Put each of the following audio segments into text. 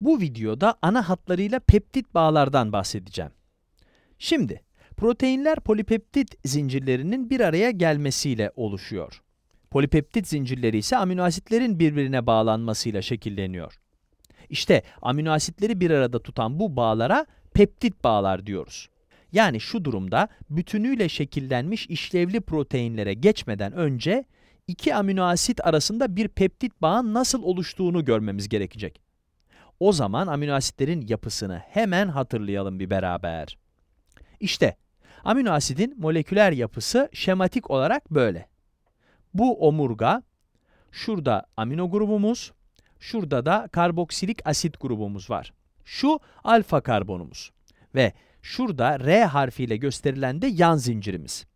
Bu videoda ana hatlarıyla peptit bağlardan bahsedeceğim. Şimdi, proteinler polipeptit zincirlerinin bir araya gelmesiyle oluşuyor. Polipeptit zincirleri ise aminoasitlerin birbirine bağlanmasıyla şekilleniyor. İşte aminoasitleri bir arada tutan bu bağlara peptit bağlar diyoruz. Yani şu durumda bütünüyle şekillenmiş işlevli proteinlere geçmeden önce iki aminoasit arasında bir peptit bağın nasıl oluştuğunu görmemiz gerekecek. O zaman amino asitlerin yapısını hemen hatırlayalım bir beraber. İşte amino asidin moleküler yapısı şematik olarak böyle. Bu omurga, şurada amino grubumuz, şurada da karboksilik asit grubumuz var. Şu alfa karbonumuz ve şurada R harfiyle gösterilen de yan zincirimiz.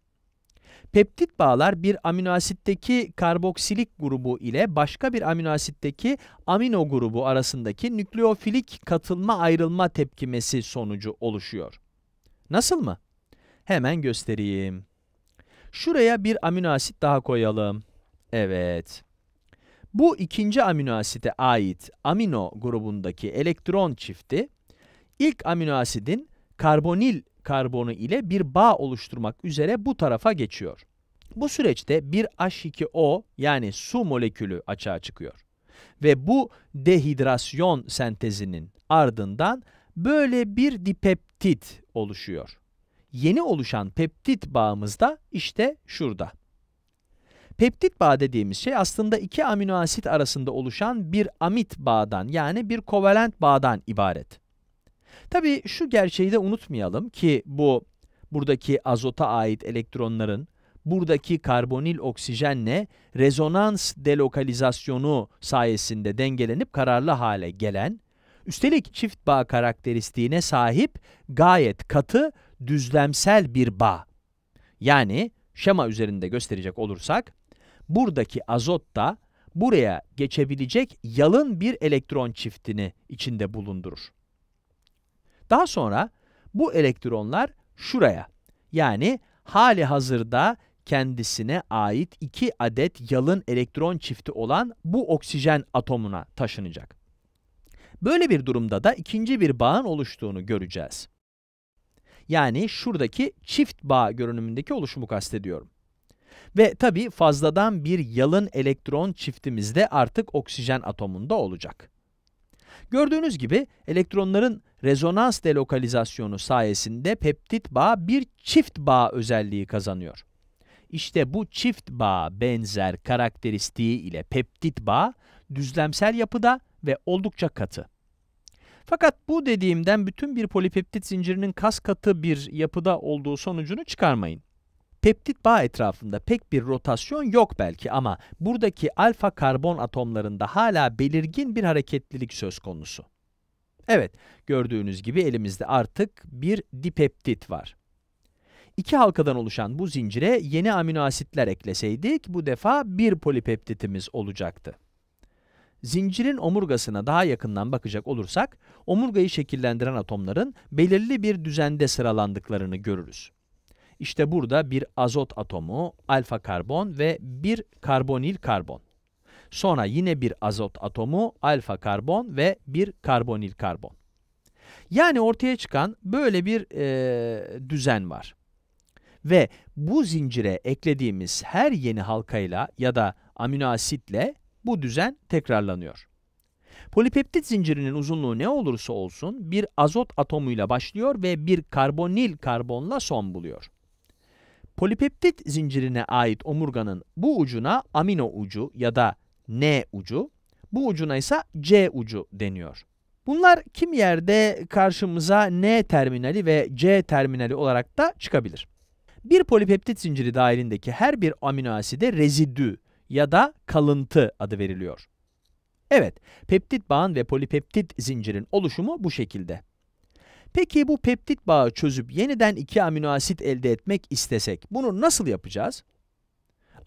Peptit bağlar bir aminoasitteki karboksilik grubu ile başka bir aminoasitteki amino grubu arasındaki nükleofilik katılma ayrılma tepkimesi sonucu oluşuyor. Nasıl mı? Hemen göstereyim. Şuraya bir aminoasit daha koyalım. Evet. Bu ikinci aminoasite ait amino grubundaki elektron çifti, ilk aminoasidin karbonil karbonu ile bir bağ oluşturmak üzere bu tarafa geçiyor. Bu süreçte bir H2O yani su molekülü açığa çıkıyor. Ve bu dehidrasyon sentezinin ardından böyle bir dipeptit oluşuyor. Yeni oluşan peptit bağımız da işte şurada. Peptit bağ dediğimiz şey aslında iki amino asit arasında oluşan bir amit bağdan yani bir kovalent bağdan ibaret. Tabii şu gerçeği de unutmayalım ki bu buradaki azota ait elektronların buradaki karbonil oksijenle rezonans delokalizasyonu sayesinde dengelenip kararlı hale gelen, üstelik çift bağ karakteristiğine sahip gayet katı düzlemsel bir bağ. Yani şema üzerinde gösterecek olursak, buradaki azot da buraya geçebilecek yalın bir elektron çiftini içinde bulundurur. Daha sonra bu elektronlar şuraya yani hali hazırda kendisine ait iki adet yalın elektron çifti olan bu oksijen atomuna taşınacak. Böyle bir durumda da ikinci bir bağın oluştuğunu göreceğiz. Yani şuradaki çift bağ görünümündeki oluşumu kastediyorum. Ve tabi fazladan bir yalın elektron çiftimiz de artık oksijen atomunda olacak. Gördüğünüz gibi elektronların rezonans delokalizasyonu sayesinde peptit bağ bir çift bağ özelliği kazanıyor. İşte bu çift bağ benzer karakteristiği ile peptit bağ düzlemsel yapıda ve oldukça katı. Fakat bu dediğimden bütün bir polipeptit zincirinin kas katı bir yapıda olduğu sonucunu çıkarmayın. Peptit bağ etrafında pek bir rotasyon yok belki ama buradaki alfa karbon atomlarında hala belirgin bir hareketlilik söz konusu. Evet, gördüğünüz gibi elimizde artık bir dipeptit var. İki halkadan oluşan bu zincire yeni amino asitler ekleseydik, bu defa bir polipeptitimiz olacaktı. Zincirin omurgasına daha yakından bakacak olursak, omurgayı şekillendiren atomların belirli bir düzende sıralandıklarını görürüz. İşte burada bir azot atomu, alfa karbon ve bir karbonil karbon. Sonra yine bir azot atomu, alfa karbon ve bir karbonil karbon. Yani ortaya çıkan böyle bir e, düzen var. Ve bu zincire eklediğimiz her yeni halkayla ya da amino asitle bu düzen tekrarlanıyor. Polipeptit zincirinin uzunluğu ne olursa olsun bir azot atomuyla başlıyor ve bir karbonil karbonla son buluyor. Polipeptit zincirine ait omurganın bu ucuna amino ucu ya da N ucu, bu ucuna ise C ucu deniyor. Bunlar kim yerde karşımıza N terminali ve C terminali olarak da çıkabilir. Bir polipeptit zinciri dahilindeki her bir amino aside rezidü ya da kalıntı adı veriliyor. Evet, peptit bağın ve polipeptit zincirin oluşumu bu şekilde. Peki bu peptit bağı çözüp yeniden iki amino asit elde etmek istesek bunu nasıl yapacağız?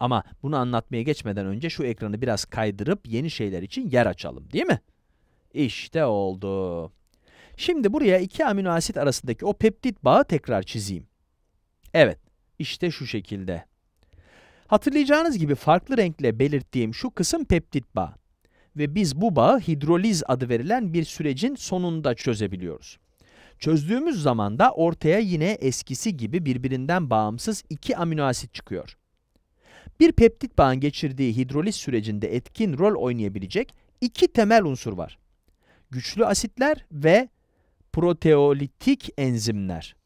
Ama bunu anlatmaya geçmeden önce şu ekranı biraz kaydırıp yeni şeyler için yer açalım değil mi? İşte oldu. Şimdi buraya iki amino asit arasındaki o peptit bağı tekrar çizeyim. Evet, işte şu şekilde. Hatırlayacağınız gibi farklı renkle belirttiğim şu kısım peptit bağı. Ve biz bu bağı hidroliz adı verilen bir sürecin sonunda çözebiliyoruz. Çözdüğümüz zaman da ortaya yine eskisi gibi birbirinden bağımsız iki amino asit çıkıyor. Bir peptit bağın geçirdiği hidroliz sürecinde etkin rol oynayabilecek iki temel unsur var. Güçlü asitler ve proteolitik enzimler.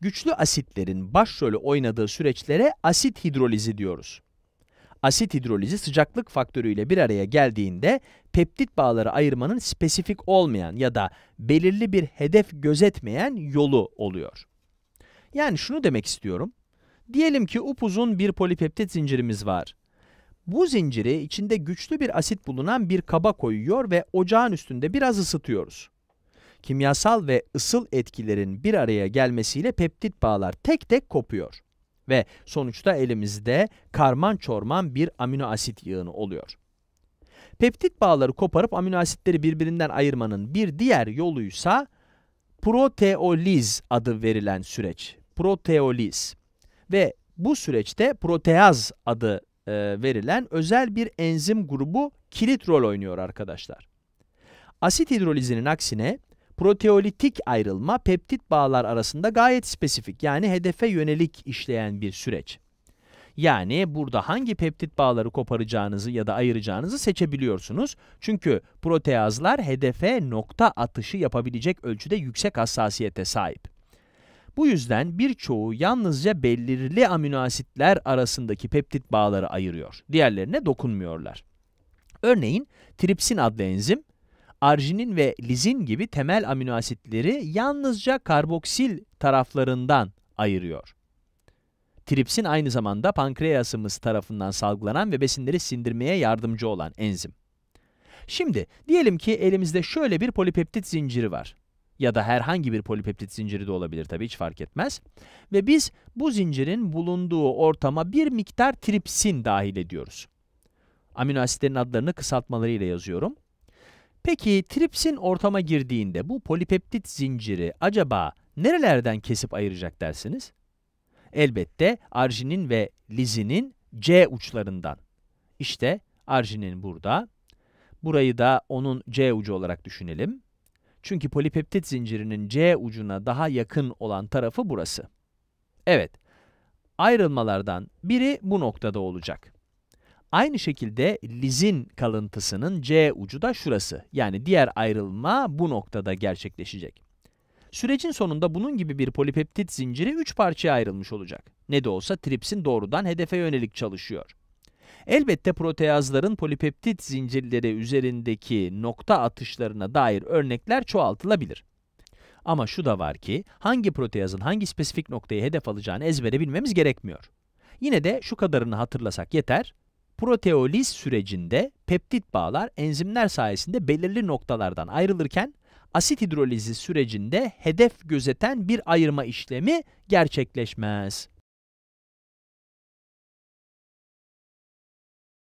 Güçlü asitlerin başrolü oynadığı süreçlere asit hidrolizi diyoruz. Asit hidrolizi sıcaklık faktörüyle bir araya geldiğinde peptit bağları ayırmanın spesifik olmayan ya da belirli bir hedef gözetmeyen yolu oluyor. Yani şunu demek istiyorum. Diyelim ki upuzun bir polipeptit zincirimiz var. Bu zinciri içinde güçlü bir asit bulunan bir kaba koyuyor ve ocağın üstünde biraz ısıtıyoruz. Kimyasal ve ısıl etkilerin bir araya gelmesiyle peptit bağlar tek tek kopuyor. Ve sonuçta elimizde karman çorman bir amino asit yığını oluyor. Peptit bağları koparıp amino asitleri birbirinden ayırmanın bir diğer yoluysa proteoliz adı verilen süreç. Proteoliz ve bu süreçte proteaz adı e, verilen özel bir enzim grubu kilit rol oynuyor arkadaşlar. Asit hidrolizinin aksine proteolitik ayrılma peptit bağlar arasında gayet spesifik yani hedefe yönelik işleyen bir süreç. Yani burada hangi peptit bağları koparacağınızı ya da ayıracağınızı seçebiliyorsunuz. Çünkü proteazlar hedefe nokta atışı yapabilecek ölçüde yüksek hassasiyete sahip. Bu yüzden birçoğu yalnızca belirli amino asitler arasındaki peptit bağları ayırıyor. Diğerlerine dokunmuyorlar. Örneğin tripsin adlı enzim, arginin ve lizin gibi temel amino asitleri yalnızca karboksil taraflarından ayırıyor. Tripsin aynı zamanda pankreasımız tarafından salgılanan ve besinleri sindirmeye yardımcı olan enzim. Şimdi diyelim ki elimizde şöyle bir polipeptit zinciri var ya da herhangi bir polipeptit zinciri de olabilir tabii hiç fark etmez. Ve biz bu zincirin bulunduğu ortama bir miktar tripsin dahil ediyoruz. Amino asitlerin adlarını kısaltmalarıyla yazıyorum. Peki tripsin ortama girdiğinde bu polipeptit zinciri acaba nerelerden kesip ayıracak dersiniz? Elbette arginin ve lizinin C uçlarından. İşte arginin burada. Burayı da onun C ucu olarak düşünelim. Çünkü polipeptit zincirinin C ucuna daha yakın olan tarafı burası. Evet, ayrılmalardan biri bu noktada olacak. Aynı şekilde lizin kalıntısının C ucu da şurası. Yani diğer ayrılma bu noktada gerçekleşecek. Sürecin sonunda bunun gibi bir polipeptit zinciri 3 parçaya ayrılmış olacak. Ne de olsa tripsin doğrudan hedefe yönelik çalışıyor. Elbette proteazların polipeptit zincirleri üzerindeki nokta atışlarına dair örnekler çoğaltılabilir. Ama şu da var ki, hangi proteazın hangi spesifik noktayı hedef alacağını ezbere bilmemiz gerekmiyor. Yine de şu kadarını hatırlasak yeter. Proteoliz sürecinde peptit bağlar enzimler sayesinde belirli noktalardan ayrılırken, asit hidrolizi sürecinde hedef gözeten bir ayırma işlemi gerçekleşmez.